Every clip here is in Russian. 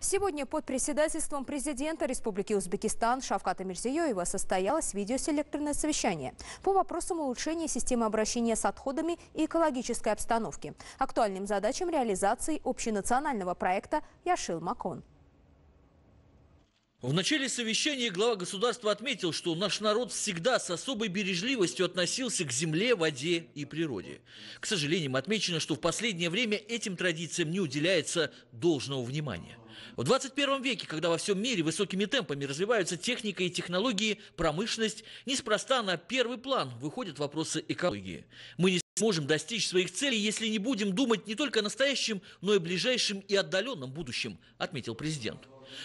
Сегодня под председательством президента Республики Узбекистан Шавката Мирзиёева состоялось видеоселекторное совещание по вопросам улучшения системы обращения с отходами и экологической обстановки, актуальным задачам реализации общенационального проекта «Яшил Макон». В начале совещания глава государства отметил, что наш народ всегда с особой бережливостью относился к земле, воде и природе. К сожалению, отмечено, что в последнее время этим традициям не уделяется должного внимания – в 21 веке, когда во всем мире высокими темпами развиваются техника и технологии, промышленность, неспроста на первый план выходят вопросы экологии. Мы не сможем достичь своих целей, если не будем думать не только о настоящем, но и ближайшем и отдаленном будущем, отметил президент.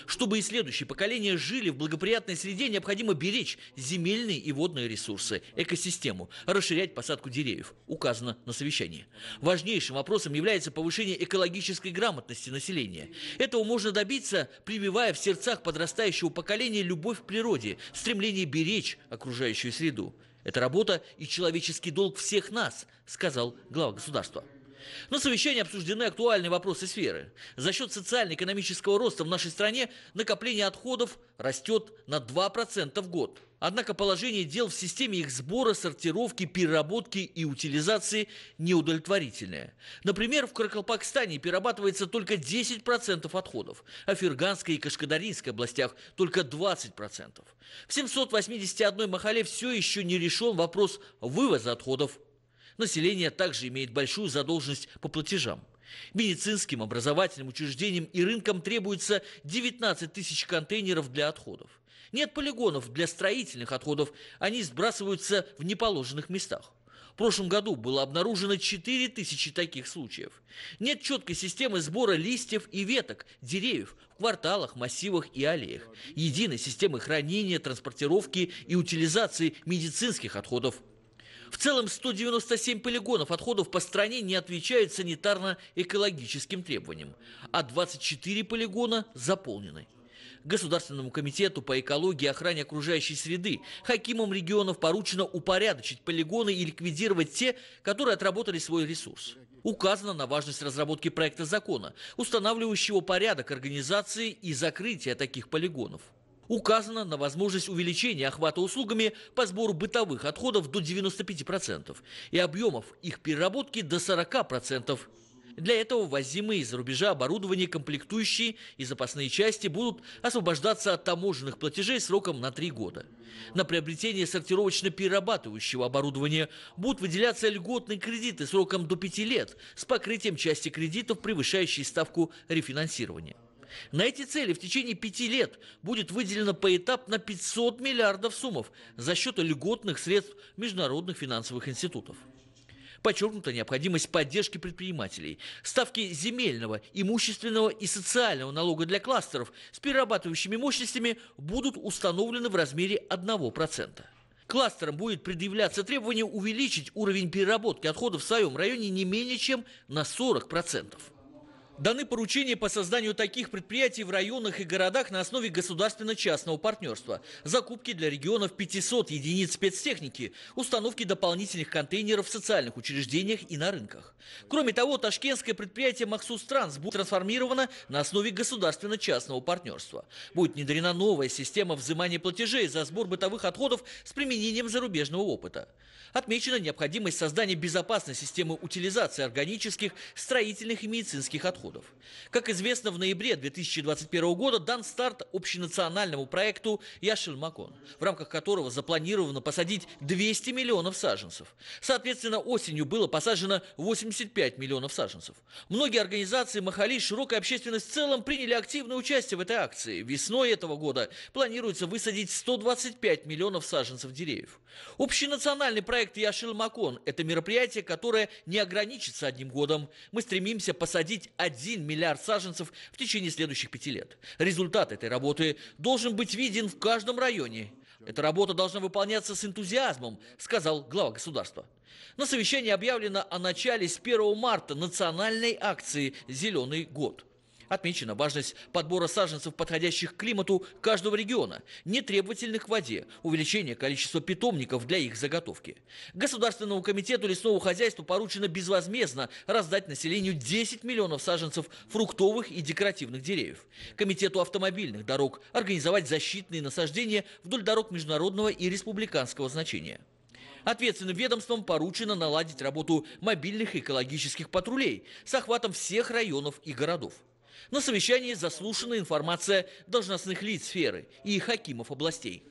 Чтобы и следующие поколения жили в благоприятной среде, необходимо беречь земельные и водные ресурсы, экосистему, расширять посадку деревьев, указано на совещании. Важнейшим вопросом является повышение экологической грамотности населения. Этого можно добиться, прививая в сердцах подрастающего поколения любовь к природе, стремление беречь окружающую среду. Это работа и человеческий долг всех нас, сказал глава государства. На совещании обсуждены актуальные вопросы сферы. За счет социально-экономического роста в нашей стране накопление отходов растет на 2% в год. Однако положение дел в системе их сбора, сортировки, переработки и утилизации неудовлетворительное. Например, в Каракалпакстане перерабатывается только 10% отходов, а в Ферганской и Кашкадаринской областях только 20%. В 781 Махале все еще не решен вопрос вывоза отходов Население также имеет большую задолженность по платежам. Медицинским, образовательным учреждениям и рынкам требуется 19 тысяч контейнеров для отходов. Нет полигонов для строительных отходов, они сбрасываются в неположенных местах. В прошлом году было обнаружено 4 тысячи таких случаев. Нет четкой системы сбора листьев и веток, деревьев в кварталах, массивах и аллеях. Единой системы хранения, транспортировки и утилизации медицинских отходов в целом 197 полигонов отходов по стране не отвечают санитарно-экологическим требованиям, а 24 полигона заполнены. Государственному комитету по экологии и охране окружающей среды хакимам регионов поручено упорядочить полигоны и ликвидировать те, которые отработали свой ресурс. Указано на важность разработки проекта закона, устанавливающего порядок организации и закрытия таких полигонов. Указано на возможность увеличения охвата услугами по сбору бытовых отходов до 95% и объемов их переработки до 40%. Для этого ввозимые из-за рубежа оборудование, комплектующие и запасные части будут освобождаться от таможенных платежей сроком на три года. На приобретение сортировочно-перерабатывающего оборудования будут выделяться льготные кредиты сроком до пяти лет с покрытием части кредитов, превышающей ставку рефинансирования. На эти цели в течение пяти лет будет выделено поэтапно 500 миллиардов суммов за счет льготных средств международных финансовых институтов. Подчеркнута необходимость поддержки предпринимателей, ставки земельного, имущественного и социального налога для кластеров с перерабатывающими мощностями будут установлены в размере 1%. Кластерам будет предъявляться требование увеличить уровень переработки отходов в своем районе не менее чем на 40%. процентов. Даны поручения по созданию таких предприятий в районах и городах на основе государственно-частного партнерства. Закупки для регионов 500 единиц спецтехники, установки дополнительных контейнеров в социальных учреждениях и на рынках. Кроме того, ташкентское предприятие «Максус Транс» будет трансформировано на основе государственно-частного партнерства. Будет внедрена новая система взимания платежей за сбор бытовых отходов с применением зарубежного опыта. Отмечена необходимость создания безопасной системы утилизации органических, строительных и медицинских отходов доходов. Как известно, в ноябре 2021 года дан старт общенациональному проекту «Яшель Макон», в рамках которого запланировано посадить 200 миллионов саженцев. Соответственно, осенью было посажено 85 миллионов саженцев. Многие организации Махали и широкая общественность в целом приняли активное участие в этой акции. Весной этого года планируется высадить 125 миллионов саженцев деревьев. Общенациональный проект «Яшель Макон» – это мероприятие, которое не ограничится одним годом. Мы стремимся посадить 1 1 миллиард саженцев в течение следующих пяти лет. Результат этой работы должен быть виден в каждом районе. Эта работа должна выполняться с энтузиазмом, сказал глава государства. На совещании объявлено о начале с 1 марта национальной акции «Зеленый год». Отмечена важность подбора саженцев, подходящих к климату каждого региона, нетребовательных к воде, увеличение количества питомников для их заготовки. Государственному комитету лесного хозяйства поручено безвозмездно раздать населению 10 миллионов саженцев фруктовых и декоративных деревьев. Комитету автомобильных дорог организовать защитные насаждения вдоль дорог международного и республиканского значения. Ответственным ведомством поручено наладить работу мобильных экологических патрулей с охватом всех районов и городов. На совещании заслушана информация должностных лиц сферы и хакимов областей.